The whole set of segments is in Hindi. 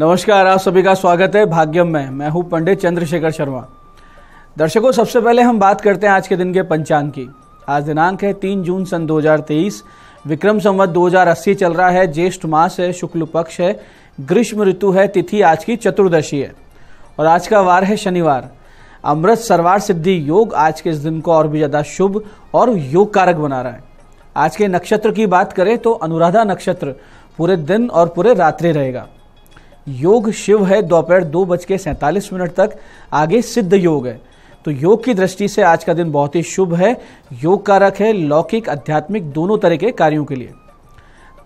नमस्कार आप सभी का स्वागत है भाग्यम में मैं हूं पंडित चंद्रशेखर शर्मा दर्शकों सबसे पहले हम बात करते हैं आज के दिन के पंचांग की आज दिनांक है तीन जून सन 2023 विक्रम संवत 2080 चल रहा है ज्येष्ठ मास है शुक्ल पक्ष है ग्रीष्म ऋतु है तिथि आज की चतुर्दशी है और आज का वार है शनिवार अमृत सर्वार सिद्धि योग आज के इस दिन को और भी ज़्यादा शुभ और योग कारक बना रहा है आज के नक्षत्र की बात करें तो अनुराधा नक्षत्र पूरे दिन और पूरे रात्रि रहेगा योग शिव है दोपहर दो बज के सैंतालीस मिनट तक आगे सिद्ध योग है तो योग की दृष्टि से आज का दिन बहुत ही शुभ है योग कारक है लौकिक आध्यात्मिक दोनों तरह के कार्यों के लिए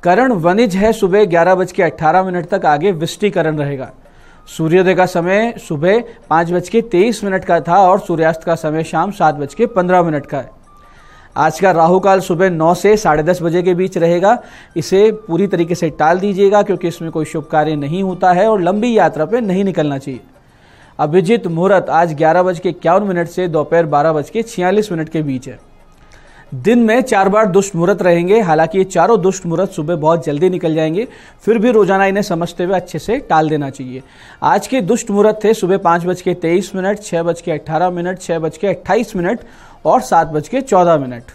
करण वनिज है सुबह ग्यारह बज के अट्ठारह मिनट तक आगे विष्टिकरण रहेगा सूर्योदय का समय सुबह पाँच बज के तेईस मिनट का था और सूर्यास्त का समय शाम सात बज के पंद्रह मिनट का है आज का राहु काल सुबह नौ से साढ़े दस बजे के बीच रहेगा इसे पूरी तरीके से टाल दीजिएगा क्योंकि इसमें कोई शुभ कार्य नहीं होता है और लंबी यात्रा पर नहीं निकलना चाहिए अभिजीत मुहूर्त आज ग्यारह बज के इक्यावन मिनट से दोपहर बारह बज के छियालीस मिनट के बीच है दिन में चार बार दुष्ट मुहूर्त रहेंगे हालांकि ये चारों दुष्ट मुहूर्त सुबह बहुत जल्दी निकल जाएंगे फिर भी रोजाना इन्हें समझते हुए अच्छे से टाल देना चाहिए आज के दुष्ट मुहूर्त थे सुबह पाँच बज के तेईस मिनट छः बज के अट्ठारह मिनट छः बज के अट्ठाईस मिनट और सात बज के चौदह मिनट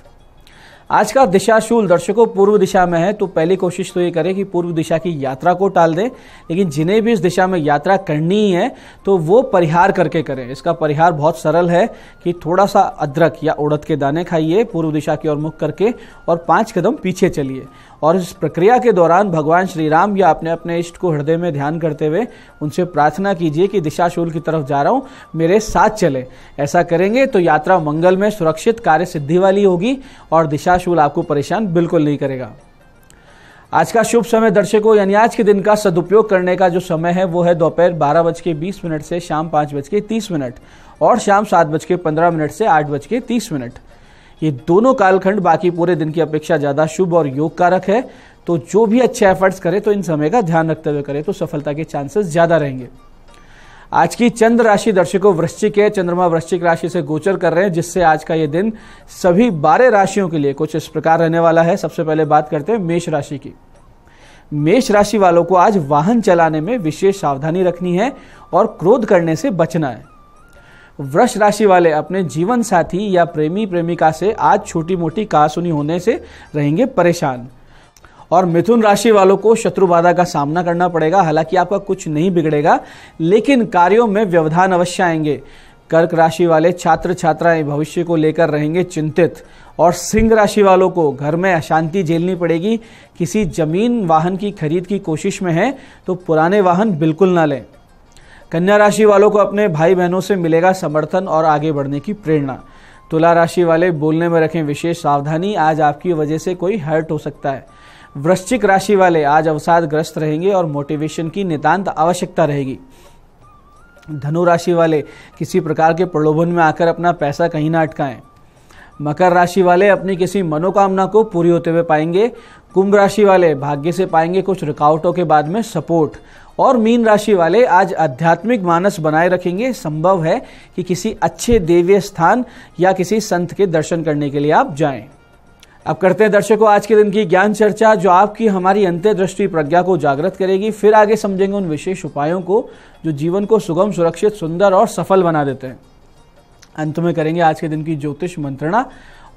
आज का दिशाशूल दर्शकों पूर्व दिशा में है तो पहली कोशिश तो ये करें कि पूर्व दिशा की यात्रा को टाल दें लेकिन जिन्हें भी इस दिशा में यात्रा करनी है तो वो परिहार करके करें इसका परिहार बहुत सरल है कि थोड़ा सा अदरक या उड़द के दाने खाइए पूर्व दिशा की ओर मुख करके और पाँच कदम पीछे चलिए और इस प्रक्रिया के दौरान भगवान श्री राम या अपने अपने इष्ट को हृदय में ध्यान करते हुए उनसे प्रार्थना कीजिए कि दिशाशूल की तरफ जा रहा हूँ मेरे साथ चले ऐसा करेंगे तो यात्रा मंगल में सुरक्षित कार्य सिद्धि वाली होगी और दिशाशूल आपको परेशान बिल्कुल नहीं करेगा आज का शुभ समय दर्शकों यानी आज के दिन का सदुपयोग करने का जो समय है वो है दोपहर बारह बज के बीस मिनट से शाम पाँच बज के तीस मिनट और शाम सात बज के पंद्रह मिनट से आठ बज के तीस मिनट ये दोनों कालखंड बाकी पूरे दिन की अपेक्षा ज़्यादा शुभ और योग कारक है तो जो भी अच्छे एफर्ट्स करे तो इन समय का ध्यान रखते हुए करें तो सफलता के चांसेस ज़्यादा रहेंगे आज की चंद्र राशि दर्शकों वृश्चिक है चंद्रमा वृश्चिक राशि से गोचर कर रहे हैं जिससे आज का ये दिन सभी बारह राशियों के लिए कुछ इस प्रकार रहने वाला है सबसे पहले बात करते हैं मेष राशि की मेष राशि वालों को आज वाहन चलाने में विशेष सावधानी रखनी है और क्रोध करने से बचना है वृक्ष राशि वाले अपने जीवन साथी या प्रेमी प्रेमिका से आज छोटी मोटी कहासुनी होने से रहेंगे परेशान और मिथुन राशि वालों को शत्रु बाधा का सामना करना पड़ेगा हालांकि आपका कुछ नहीं बिगड़ेगा लेकिन कार्यों में व्यवधान अवश्य आएंगे कर्क राशि वाले छात्र छात्राएं भविष्य को लेकर रहेंगे चिंतित और सिंह राशि वालों को घर में अशांति झेलनी पड़ेगी किसी जमीन वाहन की खरीद की कोशिश में है तो पुराने वाहन बिल्कुल ना लें कन्या राशि वालों को अपने भाई बहनों से मिलेगा समर्थन और आगे बढ़ने की प्रेरणा तुला राशि वाले बोलने में रखें विशेष सावधानी आज आपकी वजह से कोई हर्ट हो सकता है वृश्चिक राशि वाले आज अवसाद ग्रस्त रहेंगे और मोटिवेशन की नितांत आवश्यकता रहेगी धनु राशि वाले किसी प्रकार के प्रलोभन में आकर अपना पैसा कहीं ना अटकाएं मकर राशि वाले अपनी किसी मनोकामना को पूरी होते हुए पाएंगे कुंभ राशि वाले भाग्य से पाएंगे कुछ रुकावटों के बाद में सपोर्ट और मीन राशि वाले आज आध्यात्मिक मानस बनाए रखेंगे संभव है कि किसी अच्छे देवीय स्थान या किसी संत के दर्शन करने के लिए आप जाएं। अब करते हैं दर्शकों आज के दिन की ज्ञान चर्चा जो आपकी हमारी अंत्यदृष्टि प्रज्ञा को जागृत करेगी फिर आगे समझेंगे उन विशेष उपायों को जो जीवन को सुगम सुरक्षित सुंदर और सफल बना देते हैं अंत में करेंगे आज के दिन की ज्योतिष मंत्रणा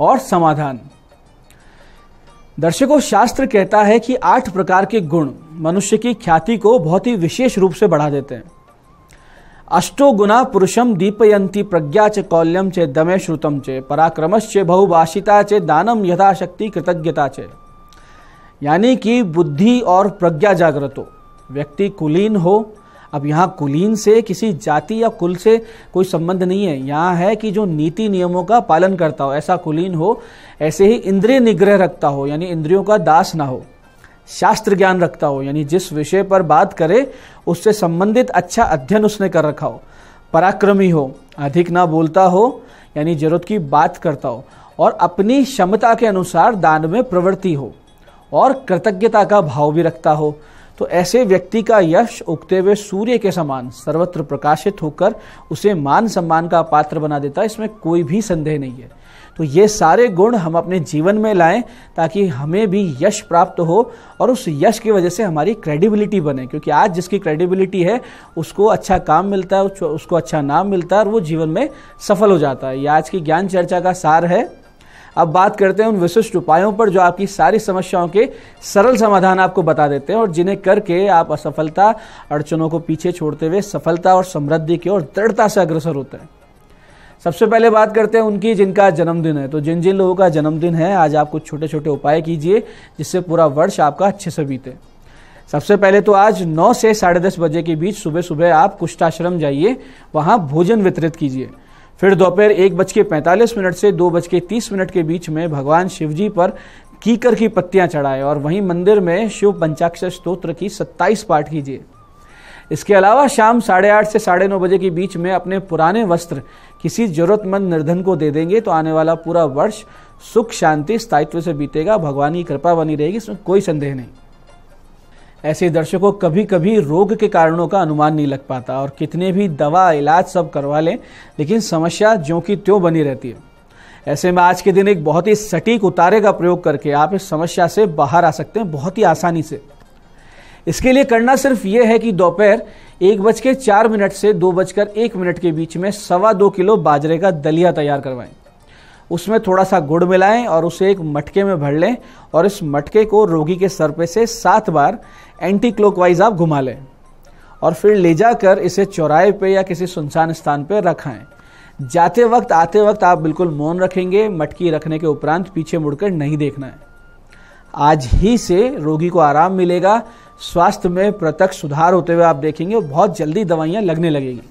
और समाधान दर्शकों शास्त्र कहता है कि आठ प्रकार के गुण मनुष्य की ख्याति को बहुत ही विशेष रूप से बढ़ा देते हैं अष्टो गुना पुरुषम दीपयंती प्रज्ञा च कौल्यम चे दमे श्रुतम चे चे बहुभाषिता चे दानम यथाशक्ति कृतज्ञता चे यानी कि बुद्धि और प्रज्ञा जागृत हो व्यक्ति कुलीन हो अब यहाँ कुलीन से किसी जाति या कुल से कोई संबंध नहीं है यहाँ है कि जो नीति नियमों का पालन करता हो ऐसा कुलीन हो ऐसे ही इंद्रिय निग्रह रखता हो यानी इंद्रियों का दास ना हो शास्त्र ज्ञान रखता हो यानी जिस विषय पर बात करे उससे संबंधित अच्छा अध्ययन उसने कर रखा हो पराक्रमी हो अधिक ना बोलता हो यानी जरूरत की बात करता हो और अपनी क्षमता के अनुसार दान में प्रवृत्ति हो और कृतज्ञता का भाव भी रखता हो तो ऐसे व्यक्ति का यश उगते हुए सूर्य के समान सर्वत्र प्रकाशित होकर उसे मान सम्मान का पात्र बना देता है इसमें कोई भी संदेह नहीं है तो ये सारे गुण हम अपने जीवन में लाएं ताकि हमें भी यश प्राप्त हो और उस यश की वजह से हमारी क्रेडिबिलिटी बने क्योंकि आज जिसकी क्रेडिबिलिटी है उसको अच्छा काम मिलता है उसको अच्छा नाम मिलता है और वो जीवन में सफल हो जाता है ये आज की ज्ञान चर्चा का सार है अब बात करते हैं उन विशिष्ट उपायों पर जो आपकी सारी समस्याओं के सरल समाधान आपको बता देते हैं और जिन्हें करके आप असफलता अड़चनों को पीछे छोड़ते हुए सफलता और समृद्धि की ओर दृढ़ता से अग्रसर होते हैं सबसे पहले बात करते हैं उनकी जिनका जन्मदिन है तो जिन जिन लोगों का जन्मदिन है आज आप कुछ छोटे छोटे उपाय कीजिए जिससे पूरा वर्ष आपका अच्छे से बीते सबसे पहले तो आज 9 से साढ़े दस बजे के बीच सुबह सुबह आप कुष्ठाश्रम जाइए वहाँ भोजन वितरित कीजिए फिर दोपहर एक बज के पैंतालीस मिनट से दो बज के तीस मिनट के बीच में भगवान शिवजी पर कीकर की पत्तियां चढ़ाएं और वहीं मंदिर में शिव पंचाक्षर स्त्रोत्र की सत्ताईस पाठ कीजिए इसके अलावा शाम साढ़े आठ से साढ़े नौ बजे के बीच में अपने पुराने वस्त्र किसी जरूरतमंद निर्धन को दे देंगे तो आने वाला पूरा वर्ष सुख शांति स्थायित्व से बीतेगा भगवान की कृपा बनी रहेगी इसमें कोई संदेह नहीं ऐसे दर्शकों कभी कभी रोग के कारणों का अनुमान नहीं लग पाता और कितने भी दवा इलाज सब करवा लें लेकिन समस्या जो की त्यों बनी रहती है ऐसे में आज के दिन एक बहुत ही सटीक उतारे का प्रयोग करके आप इस समस्या से बाहर आ सकते हैं बहुत ही आसानी से इसके लिए करना सिर्फ ये है कि दोपहर एक बज के चार मिनट से दो बजकर एक मिनट के बीच में सवा दो किलो बाजरे का दलिया तैयार करवाएं उसमें थोड़ा सा गुड़ मिलाएं और उसे एक मटके में भर लें और इस मटके को रोगी के सर पे से सात बार एंटी क्लॉकवाइज आप घुमा लें और फिर ले जाकर इसे चौराहे पे या किसी सुनसान स्थान पर रखाएं जाते वक्त आते वक्त आप बिल्कुल मौन रखेंगे मटकी रखने के उपरांत पीछे मुड़कर नहीं देखना है आज ही से रोगी को आराम मिलेगा स्वास्थ्य में प्रत्यक्ष सुधार होते हुए आप देखेंगे और बहुत जल्दी दवाइयाँ लगने लगेगी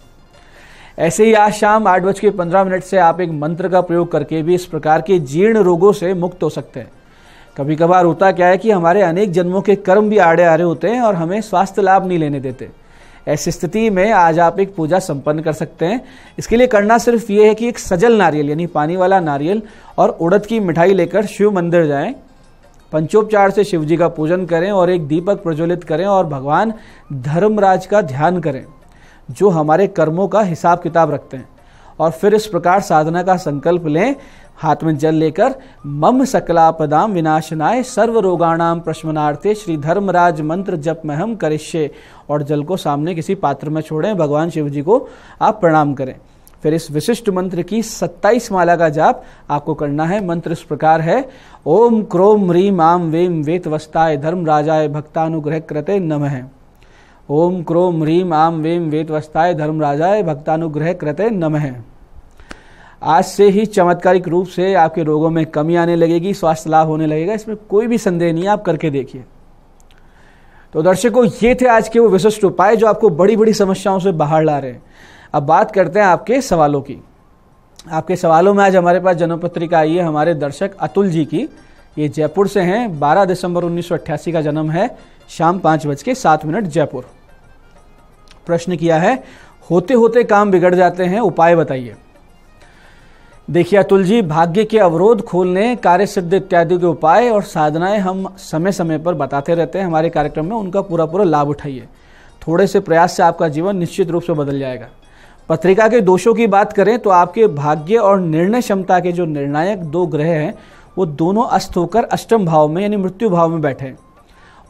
ऐसे ही आज शाम आठ बज के पंद्रह मिनट से आप एक मंत्र का प्रयोग करके भी इस प्रकार के जीर्ण रोगों से मुक्त हो सकते हैं कभी कभार होता क्या है कि हमारे अनेक जन्मों के कर्म भी आड़े आड़े होते हैं और हमें स्वास्थ्य लाभ नहीं लेने देते ऐसी स्थिति में आज आप एक पूजा संपन्न कर सकते हैं इसके लिए करना सिर्फ ये है कि एक सजल नारियल यानी पानी वाला नारियल और उड़द की मिठाई लेकर शिव मंदिर जाएं पंचोपचार से शिव जी का पूजन करें और एक दीपक प्रज्वलित करें और भगवान धर्मराज का ध्यान करें जो हमारे कर्मों का हिसाब किताब रखते हैं और फिर इस प्रकार साधना का संकल्प लें हाथ में जल लेकर मम सकलापदाम विनाशनाय सर्व रोगाणाम प्रश्मनार्थे श्री धर्मराज मंत्र जप में हम करिष्य और जल को सामने किसी पात्र में छोड़ें भगवान शिव जी को आप प्रणाम करें फिर इस विशिष्ट मंत्र की सत्ताईस माला का जाप आपको करना है मंत्र इस प्रकार है ओम क्रोम ह्रीम आम वेम वेतवस्ताय धर्म राजाय भक्तानुग्रह कृते नम है ओम क्रोम ह्रीम आम वेम वेतवस्ताय धर्म राजाय भक्तानुग्रह कृते नम है आज से ही चमत्कारिक रूप से आपके रोगों में कमी आने लगेगी स्वास्थ्य लाभ होने लगेगा इसमें कोई भी संदेह नहीं आप करके देखिए तो दर्शकों ये थे आज के वो विशिष्ट उपाय जो आपको बड़ी बड़ी समस्याओं से बाहर ला रहे हैं अब बात करते हैं आपके सवालों की आपके सवालों में आज हमारे पास जन्मपत्रिका आई है हमारे दर्शक अतुल जी की ये जयपुर से हैं 12 दिसंबर 1988 का जन्म है शाम पाँच बज के सात मिनट जयपुर प्रश्न किया है होते होते काम बिगड़ जाते हैं उपाय बताइए देखिए अतुल जी भाग्य के अवरोध खोलने कार्य सिद्ध इत्यादि के उपाय और साधनाएं हम समय समय पर बताते रहते हैं हमारे कार्यक्रम में उनका पूरा पूरा लाभ उठाइए थोड़े से प्रयास से आपका जीवन निश्चित रूप से बदल जाएगा पत्रिका के दोषों की बात करें तो आपके भाग्य और निर्णय क्षमता के जो निर्णायक दो ग्रह हैं वो दोनों अस्त होकर अष्टम भाव में यानी मृत्यु भाव में बैठे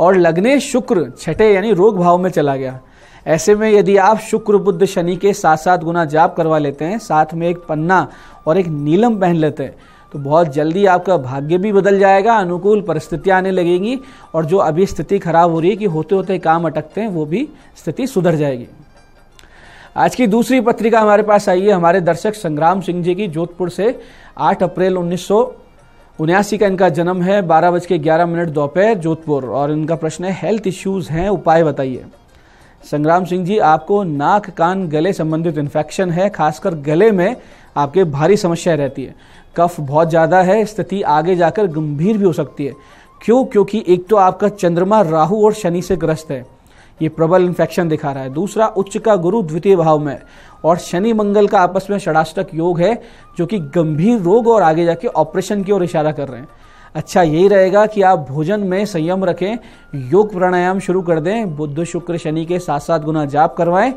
और लग्ने शुक्र छठे यानी रोग भाव में चला गया ऐसे में यदि आप शुक्र बुद्ध शनि के साथ सात गुना जाप करवा लेते हैं साथ में एक पन्ना और एक नीलम पहन लेते हैं तो बहुत जल्दी आपका भाग्य भी बदल जाएगा अनुकूल परिस्थितियाँ आने लगेंगी और जो अभी स्थिति खराब हो रही है कि होते होते काम अटकते हैं वो भी स्थिति सुधर जाएगी आज की दूसरी पत्रिका हमारे पास आई है हमारे दर्शक संग्राम सिंह जी की जोधपुर से 8 अप्रैल उन्नीस उन्यासी का इनका जन्म है बारह बज के ग्यारह मिनट दोपहर जोधपुर और इनका प्रश्न है हेल्थ इश्यूज़ हैं उपाय बताइए संग्राम सिंह जी आपको नाक कान गले संबंधित इन्फेक्शन है खासकर गले में आपके भारी समस्या रहती है कफ बहुत ज़्यादा है स्थिति आगे जाकर गंभीर भी हो सकती है क्यों क्योंकि एक तो आपका चंद्रमा राहु और शनि से ग्रस्त है ये प्रबल इन्फेक्शन दिखा रहा है दूसरा उच्च का गुरु द्वितीय भाव में और शनि मंगल का आपस में षडाष्टक योग है जो कि गंभीर रोग और आगे जाके ऑपरेशन की ओर इशारा कर रहे हैं अच्छा यही रहेगा कि आप भोजन में संयम रखें योग प्राणायाम शुरू कर दें बुद्ध शुक्र शनि के साथ साथ गुना जाप करवाएं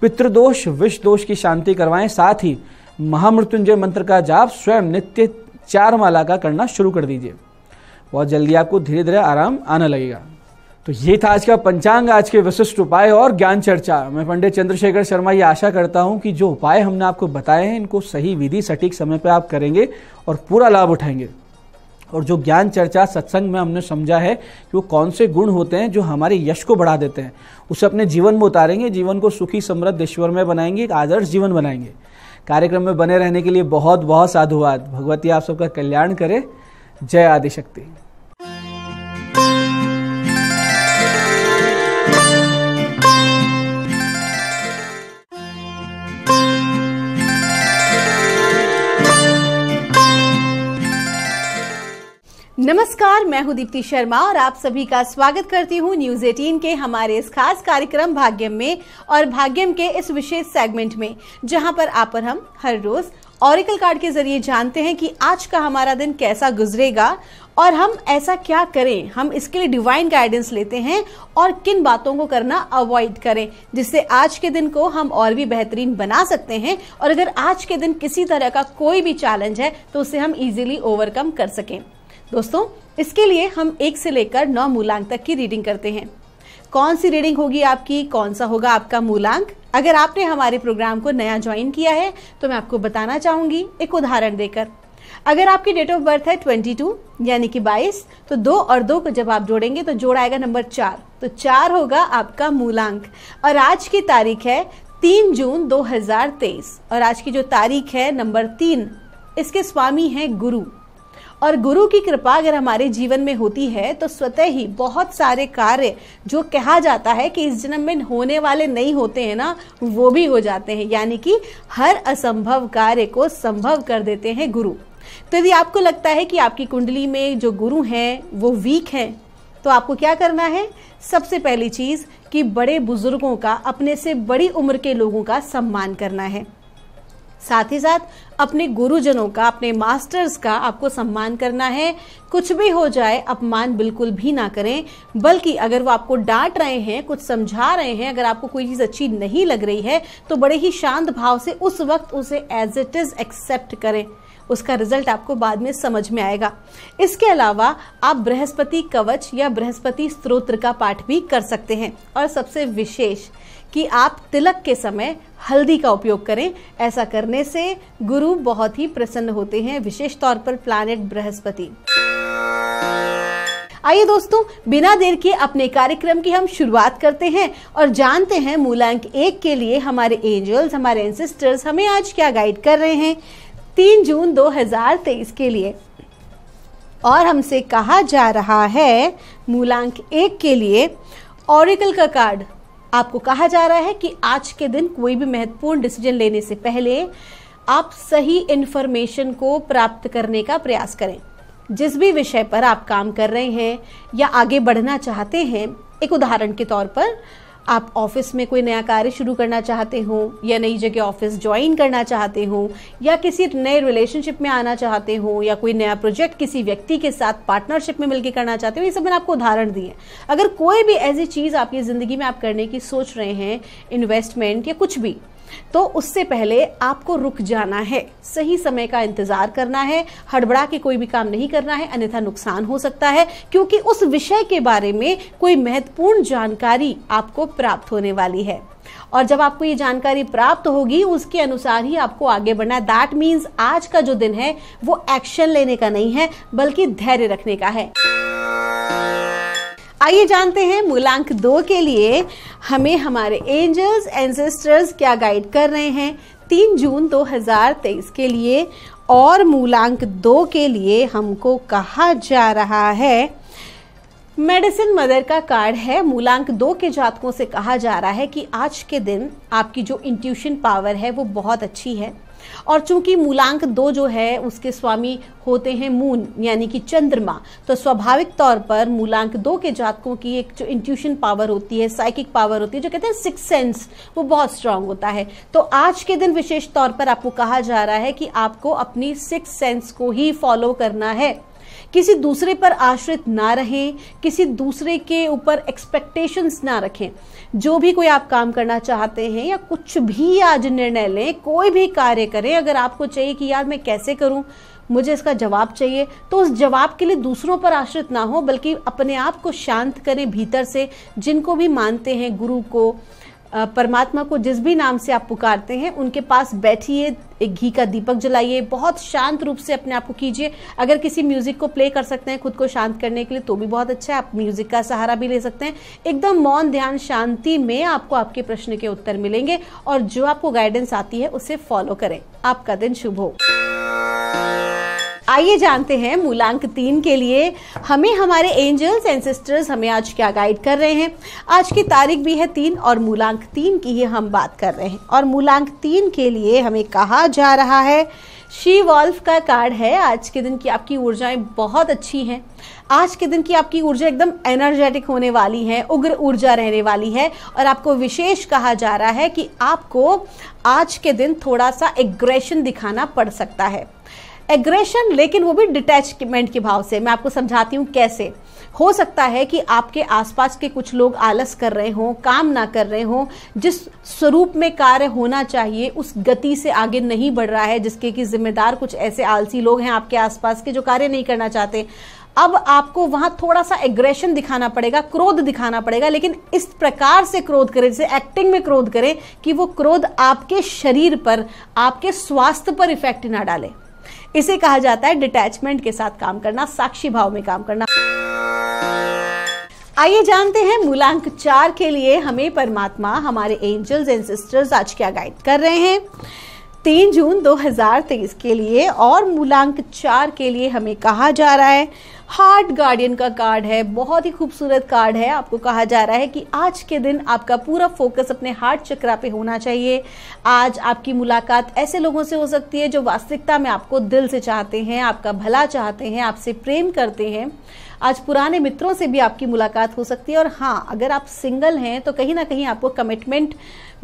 पितृदोष विष दोष की शांति करवाएं साथ ही महामृत्युंजय मंत्र का जाप स्वयं नित्य चार माला का करना शुरू कर दीजिए बहुत जल्दी आपको धीरे धीरे आराम आना लगेगा तो ये था आज का पंचांग आज के विशिष्ट उपाय और ज्ञान चर्चा मैं पंडित चंद्रशेखर शर्मा ये आशा करता हूँ कि जो उपाय हमने आपको बताए हैं इनको सही विधि सटीक समय पर आप करेंगे और पूरा लाभ उठाएंगे और जो ज्ञान चर्चा सत्संग में हमने समझा है कि वो कौन से गुण होते हैं जो हमारे यश को बढ़ा देते हैं उसे अपने जीवन में उतारेंगे जीवन को सुखी समृद्ध ईश्वर में बनाएंगे एक आदर्श जीवन बनाएंगे कार्यक्रम में बने रहने के लिए बहुत बहुत साधुवाद भगवती आप सबका कल्याण करें जय आदिशक्ति नमस्कार मैं हूं दीप्ति शर्मा और आप सभी का स्वागत करती हूं न्यूज 18 के हमारे इस खास कार्यक्रम भाग्यम में और भाग्यम के इस विशेष सेगमेंट में जहां पर आप और हम हर रोज ऑरिकल कार्ड के जरिए जानते हैं कि आज का हमारा दिन कैसा गुजरेगा और हम ऐसा क्या करें हम इसके लिए डिवाइन गाइडेंस लेते हैं और किन बातों को करना अवॉइड करें जिससे आज के दिन को हम और भी बेहतरीन बना सकते हैं और अगर आज के दिन किसी तरह का कोई भी चैलेंज है तो उसे हम इजीली ओवरकम कर सकें दोस्तों इसके लिए हम एक से लेकर नौ मूलांक तक की रीडिंग करते हैं कौन सी रीडिंग होगी आपकी कौन सा होगा आपका मूलांक अगर आपने हमारे प्रोग्राम को नया ज्वाइन किया है तो मैं आपको बताना चाहूंगी एक उदाहरण देकर अगर आपकी डेट ऑफ बर्थ है 22 यानी कि 22 तो दो और दो को जब आप जोड़ेंगे तो जोड़ आएगा नंबर चार तो चार होगा आपका मूलांक और आज की तारीख है तीन जून 2023 और आज की जो तारीख है नंबर तीन इसके स्वामी हैं गुरु और गुरु की कृपा अगर हमारे जीवन में होती है तो स्वतः ही बहुत सारे कार्य जो कहा जाता है कि इस जन्म में होने वाले नहीं होते हैं ना वो भी हो जाते हैं यानी कि हर असंभव कार्य को संभव कर देते हैं गुरु तो यदि आपको लगता है कि आपकी कुंडली में जो गुरु हैं वो वीक हैं तो आपको क्या करना है सबसे पहली चीज़ कि बड़े बुजुर्गों का अपने से बड़ी उम्र के लोगों का सम्मान करना है साथ ही साथ अपने गुरुजनों का अपने मास्टर्स का आपको सम्मान करना है कुछ भी हो जाए अपमान बिल्कुल भी ना करें बल्कि अगर वो आपको डांट रहे हैं कुछ समझा रहे हैं अगर आपको कोई चीज़ अच्छी नहीं लग रही है तो बड़े ही शांत भाव से उस वक्त उसे एज इट इज़ एक्सेप्ट करें उसका रिजल्ट आपको बाद में समझ में आएगा इसके अलावा आप बृहस्पति कवच या बृहस्पति स्त्रोत्र का पाठ भी कर सकते हैं और सबसे विशेष कि आप तिलक के समय हल्दी का उपयोग करें ऐसा करने से गुरु बहुत ही प्रसन्न होते हैं विशेष तौर पर प्लैनेट बृहस्पति आइए दोस्तों बिना देर के अपने कार्यक्रम की हम शुरुआत करते हैं और जानते हैं मूलांक एक के लिए हमारे एंजल्स हमारे एंसिस्टर्स हमें आज क्या गाइड कर रहे हैं तीन जून 2023 के लिए और हमसे कहा जा रहा है मूलांक एक के लिए ऑरिकल का कार्ड आपको कहा जा रहा है कि आज के दिन कोई भी महत्वपूर्ण डिसीजन लेने से पहले आप सही इन्फॉर्मेशन को प्राप्त करने का प्रयास करें जिस भी विषय पर आप काम कर रहे हैं या आगे बढ़ना चाहते हैं एक उदाहरण के तौर पर आप ऑफिस में कोई नया कार्य शुरू करना चाहते हो या नई जगह ऑफिस ज्वाइन करना चाहते हो या किसी नए रिलेशनशिप में आना चाहते हो या कोई नया प्रोजेक्ट किसी व्यक्ति के साथ पार्टनरशिप में मिलकर करना चाहते हो ये सब मैंने आपको उदाहरण दिए अगर कोई भी ऐसी चीज़ आपकी ज़िंदगी में आप करने की सोच रहे हैं इन्वेस्टमेंट या कुछ भी तो उससे पहले आपको रुक जाना है सही समय का इंतजार करना है हड़बड़ा के कोई भी काम नहीं करना है अन्यथा नुकसान हो सकता है क्योंकि उस विषय के बारे में कोई महत्वपूर्ण जानकारी आपको प्राप्त होने वाली है और जब आपको ये जानकारी प्राप्त होगी उसके अनुसार ही आपको आगे बढ़ना है दैट मीन्स आज का जो दिन है वो एक्शन लेने का नहीं है बल्कि धैर्य रखने का है आइए जानते हैं मूलांक दो के लिए हमें हमारे एंजल्स एंसेस्टर्स क्या गाइड कर रहे हैं तीन जून 2023 के लिए और मूलांक दो के लिए हमको कहा जा रहा है मेडिसिन मदर का कार्ड है मूलांक दो के जातकों से कहा जा रहा है कि आज के दिन आपकी जो इंट्यूशन पावर है वो बहुत अच्छी है और चूंकि मूलांक दो जो है उसके स्वामी होते हैं मून यानी कि चंद्रमा तो स्वाभाविक तौर पर मूलांक दो के जातकों की एक जो इंट्यूशन पावर होती है साइकिक पावर होती है जो कहते हैं सिक्स सेंस वो बहुत स्ट्रांग होता है तो आज के दिन विशेष तौर पर आपको कहा जा रहा है कि आपको अपनी सिक्स सेंस को ही फॉलो करना है किसी दूसरे पर आश्रित ना रहें किसी दूसरे के ऊपर एक्सपेक्टेशंस ना रखें जो भी कोई आप काम करना चाहते हैं या कुछ भी आज निर्णय लें कोई भी कार्य करें अगर आपको चाहिए कि यार मैं कैसे करूं मुझे इसका जवाब चाहिए तो उस जवाब के लिए दूसरों पर आश्रित ना हो बल्कि अपने आप को शांत करें भीतर से जिनको भी मानते हैं गुरु को परमात्मा को जिस भी नाम से आप पुकारते हैं उनके पास बैठिए एक घी का दीपक जलाइए बहुत शांत रूप से अपने आप को कीजिए अगर किसी म्यूज़िक को प्ले कर सकते हैं खुद को शांत करने के लिए तो भी बहुत अच्छा है आप म्यूज़िक का सहारा भी ले सकते हैं एकदम मौन ध्यान शांति में आपको आपके प्रश्न के उत्तर मिलेंगे और जो आपको गाइडेंस आती है उसे फॉलो करें आपका दिन शुभ हो आइए जानते हैं मूलांक तीन के लिए हमें हमारे एंजल्स सिस्टर्स हमें आज क्या गाइड कर रहे हैं आज की तारीख भी है तीन और मूलांक तीन की ही हम बात कर रहे हैं और मूलांक तीन के लिए हमें कहा जा रहा है शी वॉल्फ का कार्ड है आज के दिन की आपकी ऊर्जाएं बहुत अच्छी हैं आज के दिन की आपकी ऊर्जा एकदम एनर्जेटिक होने वाली है उग्र ऊर्जा रहने वाली है और आपको विशेष कहा जा रहा है कि आपको आज के दिन थोड़ा सा एग्रेशन दिखाना पड़ सकता है एग्रेशन लेकिन वो भी डिटैचमेंट के भाव से मैं आपको समझाती हूँ कैसे हो सकता है कि आपके आसपास के कुछ लोग आलस कर रहे हों काम ना कर रहे हों जिस स्वरूप में कार्य होना चाहिए उस गति से आगे नहीं बढ़ रहा है जिसके कि जिम्मेदार कुछ ऐसे आलसी लोग हैं आपके आसपास के जो कार्य नहीं करना चाहते अब आपको वहां थोड़ा सा एग्रेशन दिखाना पड़ेगा क्रोध दिखाना पड़ेगा लेकिन इस प्रकार से क्रोध करें जैसे एक्टिंग में क्रोध करें कि वो क्रोध आपके शरीर पर आपके स्वास्थ्य पर इफेक्ट ना डाले इसे कहा जाता है डिटैचमेंट के साथ काम करना साक्षी भाव में काम करना आइए जानते हैं मूलांक चार के लिए हमें परमात्मा हमारे एंजल्स एंड सिस्टर्स आज क्या गाइड कर रहे हैं तीन जून 2023 के लिए और मूलांक चार के लिए हमें कहा जा रहा है हार्ट गार्डियन का कार्ड है बहुत ही खूबसूरत कार्ड है आपको कहा जा रहा है कि आज के दिन आपका पूरा फोकस अपने हार्ट चक्रा पे होना चाहिए आज आपकी मुलाकात ऐसे लोगों से हो सकती है जो वास्तविकता में आपको दिल से चाहते हैं आपका भला चाहते हैं आपसे प्रेम करते हैं आज पुराने मित्रों से भी आपकी मुलाकात हो सकती है और हाँ अगर आप सिंगल हैं तो कहीं ना कहीं आपको कमिटमेंट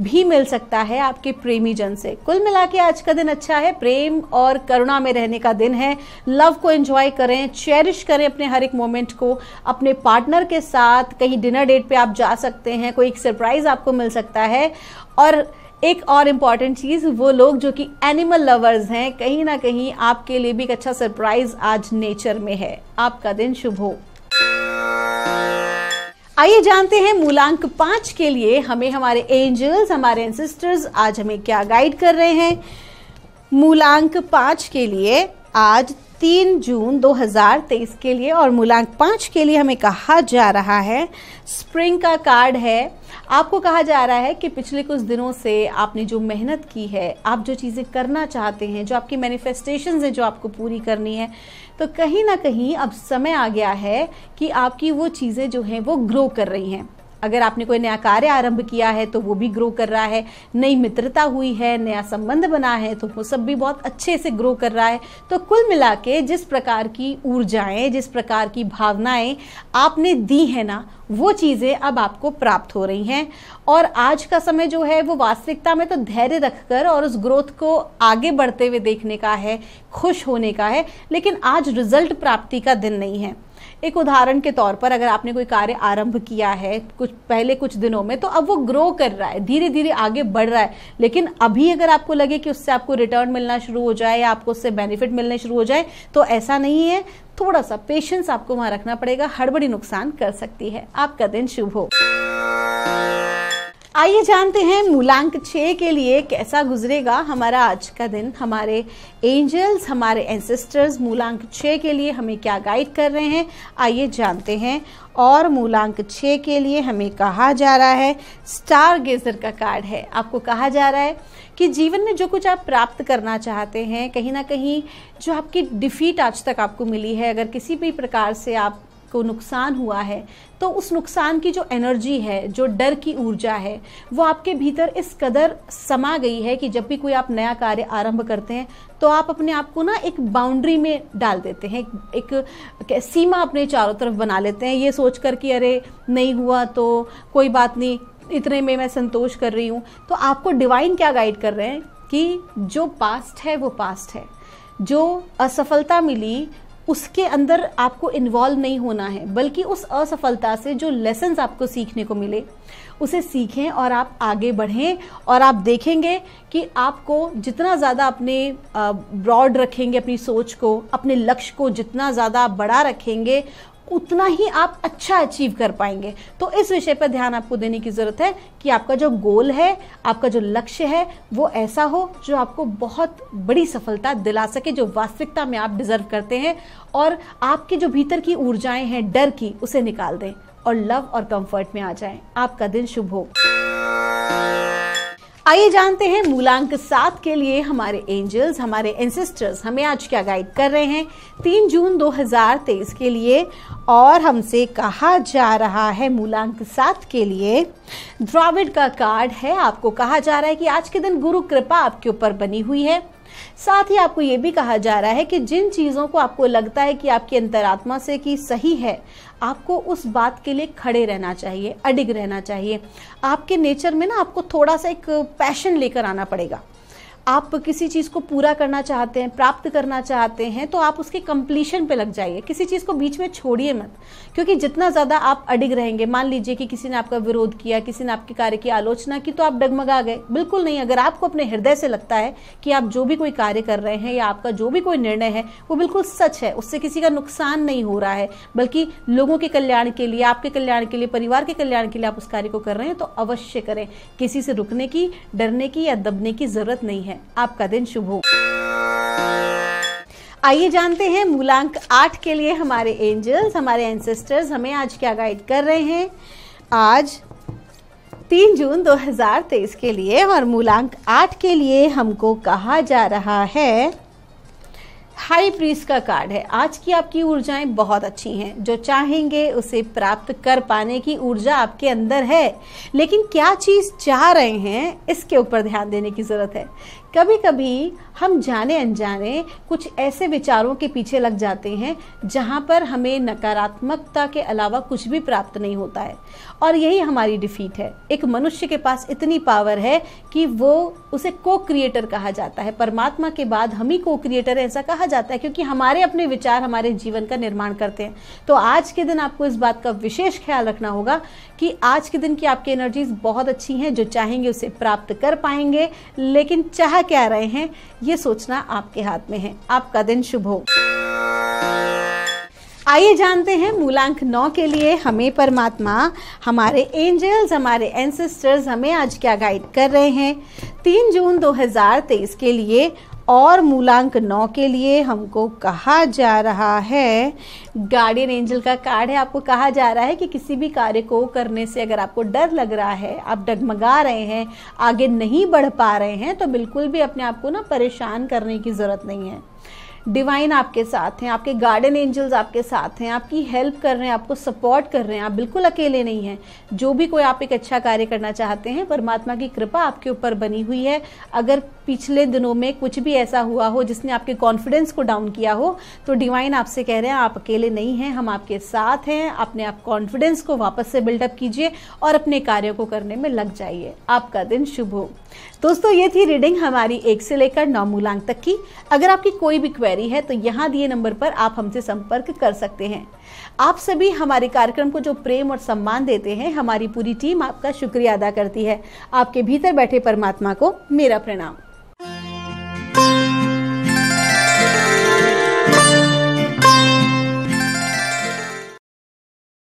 भी मिल सकता है आपके प्रेमी जन से कुल मिला के आज का दिन अच्छा है प्रेम और करुणा में रहने का दिन है लव को एंजॉय करें चेरिश करें अपने हर एक मोमेंट को अपने पार्टनर के साथ कहीं डिनर डेट पे आप जा सकते हैं कोई एक सरप्राइज आपको मिल सकता है और एक और इम्पॉर्टेंट चीज़ वो लोग जो कि एनिमल लवर्स हैं कहीं ना कहीं आपके लिए भी एक अच्छा सरप्राइज आज नेचर में है आपका दिन शुभ हो आइए जानते हैं मूलांक पांच के लिए हमें हमारे एंजल्स हमारे एंसिस्टर्स आज हमें क्या गाइड कर रहे हैं मूलांक पांच के लिए आज तीन जून 2023 के लिए और मूलांक पांच के लिए हमें कहा जा रहा है स्प्रिंग का कार्ड है आपको कहा जा रहा है कि पिछले कुछ दिनों से आपने जो मेहनत की है आप जो चीज़ें करना चाहते हैं जो आपकी मैनिफेस्टेशन हैं जो आपको पूरी करनी है तो कहीं ना कहीं अब समय आ गया है कि आपकी वो चीज़ें जो हैं वो ग्रो कर रही हैं अगर आपने कोई नया कार्य आरंभ किया है तो वो भी ग्रो कर रहा है नई मित्रता हुई है नया संबंध बना है तो वो सब भी बहुत अच्छे से ग्रो कर रहा है तो कुल मिला के जिस प्रकार की ऊर्जाएं जिस प्रकार की भावनाएं आपने दी है ना वो चीज़ें अब आपको प्राप्त हो रही हैं और आज का समय जो है वो वास्तविकता में तो धैर्य रखकर और उस ग्रोथ को आगे बढ़ते हुए देखने का है खुश होने का है लेकिन आज रिजल्ट प्राप्ति का दिन नहीं है एक उदाहरण के तौर पर अगर आपने कोई कार्य आरंभ किया है कुछ पहले कुछ दिनों में तो अब वो ग्रो कर रहा है धीरे धीरे आगे बढ़ रहा है लेकिन अभी अगर आपको लगे कि उससे आपको रिटर्न मिलना शुरू हो जाए या आपको उससे बेनिफिट मिलने शुरू हो जाए तो ऐसा नहीं है थोड़ा सा पेशेंस आपको वहां रखना पड़ेगा हड़बड़ी नुकसान कर सकती है आपका दिन शुभ हो आइए जानते हैं मूलांक छः के लिए कैसा गुजरेगा हमारा आज का दिन हमारे एंजल्स हमारे एंसेस्टर्स मूलांक छः के लिए हमें क्या गाइड कर रहे हैं आइए जानते हैं और मूलांक छः के लिए हमें कहा जा रहा है स्टार गेजर का कार्ड है आपको कहा जा रहा है कि जीवन में जो कुछ आप प्राप्त करना चाहते हैं कहीं ना कहीं जो आपकी डिफ़ीट आज तक आपको मिली है अगर किसी भी प्रकार से आप को नुकसान हुआ है तो उस नुकसान की जो एनर्जी है जो डर की ऊर्जा है वो आपके भीतर इस कदर समा गई है कि जब भी कोई आप नया कार्य आरंभ करते हैं तो आप अपने आप को ना एक बाउंड्री में डाल देते हैं एक, एक सीमा अपने चारों तरफ बना लेते हैं ये सोच कर कि अरे नहीं हुआ तो कोई बात नहीं इतने में मैं संतोष कर रही हूँ तो आपको डिवाइन क्या गाइड कर रहे हैं कि जो पास्ट है वो पास्ट है जो असफलता मिली उसके अंदर आपको इन्वॉल्व नहीं होना है बल्कि उस असफलता से जो लेसन्स आपको सीखने को मिले उसे सीखें और आप आगे बढ़ें और आप देखेंगे कि आपको जितना ज़्यादा अपने ब्रॉड रखेंगे अपनी सोच को अपने लक्ष्य को जितना ज़्यादा बड़ा रखेंगे उतना ही आप अच्छा अचीव कर पाएंगे तो इस विषय पर ध्यान आपको देने की ज़रूरत है कि आपका जो गोल है आपका जो लक्ष्य है वो ऐसा हो जो आपको बहुत बड़ी सफलता दिला सके जो वास्तविकता में आप डिज़र्व करते हैं और आपके जो भीतर की ऊर्जाएं हैं डर की उसे निकाल दें और लव और कंफर्ट में आ जाएं आपका दिन शुभ हो आइए जानते हैं मूलांक सात के लिए हमारे एंजल्स हमारे एंसेस्टर्स हमें आज क्या गाइड कर रहे हैं तीन जून 2023 के लिए और हमसे कहा जा रहा है मूलांक सात के लिए द्राविड का कार्ड है आपको कहा जा रहा है कि आज के दिन गुरु कृपा आपके ऊपर बनी हुई है साथ ही आपको ये भी कहा जा रहा है कि जिन चीज़ों को आपको लगता है कि आपकी अंतरात्मा से कि सही है आपको उस बात के लिए खड़े रहना चाहिए अडिग रहना चाहिए आपके नेचर में ना आपको थोड़ा सा एक पैशन लेकर आना पड़ेगा आप किसी चीज़ को पूरा करना चाहते हैं प्राप्त करना चाहते हैं तो आप उसके कंप्लीशन पे लग जाइए किसी चीज़ को बीच में छोड़िए मत क्योंकि जितना ज़्यादा आप अडिग रहेंगे मान लीजिए कि किसी ने आपका विरोध किया किसी ने आपके कार्य की आलोचना की तो आप डगमगा गए बिल्कुल नहीं अगर आपको अपने हृदय से लगता है कि आप जो भी कोई कार्य कर रहे हैं या आपका जो भी कोई निर्णय है वो बिल्कुल सच है उससे किसी का नुकसान नहीं हो रहा है बल्कि लोगों के कल्याण के लिए आपके कल्याण के लिए परिवार के कल्याण के लिए आप उस कार्य को कर रहे हैं तो अवश्य करें किसी से रुकने की डरने की या दबने की ज़रूरत नहीं है हैं आपका दिन शुभ हो आइए जानते हैं मूलांक आठ के लिए हमारे एंजल्स हमारे एंसेस्टर्स हमें आज क्या गाइड कर रहे हैं आज तीन जून 2023 के लिए और मूलांक आठ के लिए हमको कहा जा रहा है हाई प्रीस का कार्ड है आज की आपकी ऊर्जाएं बहुत अच्छी हैं जो चाहेंगे उसे प्राप्त कर पाने की ऊर्जा आपके अंदर है लेकिन क्या चीज़ चाह रहे हैं इसके ऊपर ध्यान देने की ज़रूरत है कभी कभी हम जाने अनजाने कुछ ऐसे विचारों के पीछे लग जाते हैं जहाँ पर हमें नकारात्मकता के अलावा कुछ भी प्राप्त नहीं होता है और यही हमारी डिफीट है एक मनुष्य के पास इतनी पावर है कि वो उसे को क्रिएटर कहा जाता है परमात्मा के बाद हम ही को क्रिएटर ऐसा कहा जाता है क्योंकि हमारे अपने विचार हमारे जीवन का निर्माण करते हैं तो आज के दिन आपको इस बात का विशेष ख्याल रखना होगा कि आज के दिन की आपकी एनर्जीज बहुत अच्छी हैं जो चाहेंगे उसे प्राप्त कर पाएंगे लेकिन चाह क्या रहे हैं ये सोचना आपके हाथ में है आपका दिन शुभ हो आइए जानते हैं मूलांक नौ के लिए हमें परमात्मा हमारे एंजल्स हमारे एंसेस्टर्स हमें आज क्या गाइड कर रहे हैं तीन जून 2023 के लिए और मूलांक नौ के लिए हमको कहा जा रहा है गार्डियन एंजल का कार्ड है आपको कहा जा रहा है कि किसी भी कार्य को करने से अगर आपको डर लग रहा है आप डगमगा रहे हैं आगे नहीं बढ़ पा रहे हैं तो बिल्कुल भी अपने आप को ना परेशान करने की ज़रूरत नहीं है डिवाइन आपके साथ हैं आपके गार्डन एंजल्स आपके साथ हैं आपकी हेल्प कर रहे हैं आपको सपोर्ट कर रहे हैं आप बिल्कुल अकेले नहीं हैं जो भी कोई आप एक अच्छा कार्य करना चाहते हैं परमात्मा की कृपा आपके ऊपर बनी हुई है अगर पिछले दिनों में कुछ भी ऐसा हुआ हो जिसने आपके कॉन्फिडेंस को डाउन किया हो तो डिवाइन आपसे कह रहे हैं आप अकेले नहीं हैं हम आपके साथ हैं अपने आप कॉन्फिडेंस को वापस से बिल्डअप कीजिए और अपने कार्यों को करने में लग जाइए आपका दिन शुभ हो दोस्तों ये थी रीडिंग हमारी एक से लेकर नौ मूलांक तक की अगर आपकी कोई भी क्वेरी है तो यहाँ दिए नंबर पर आप हमसे संपर्क कर सकते हैं आप सभी हमारे कार्यक्रम को जो प्रेम और सम्मान देते हैं हमारी पूरी टीम आपका शुक्रिया अदा करती है आपके भीतर बैठे परमात्मा को मेरा प्रणाम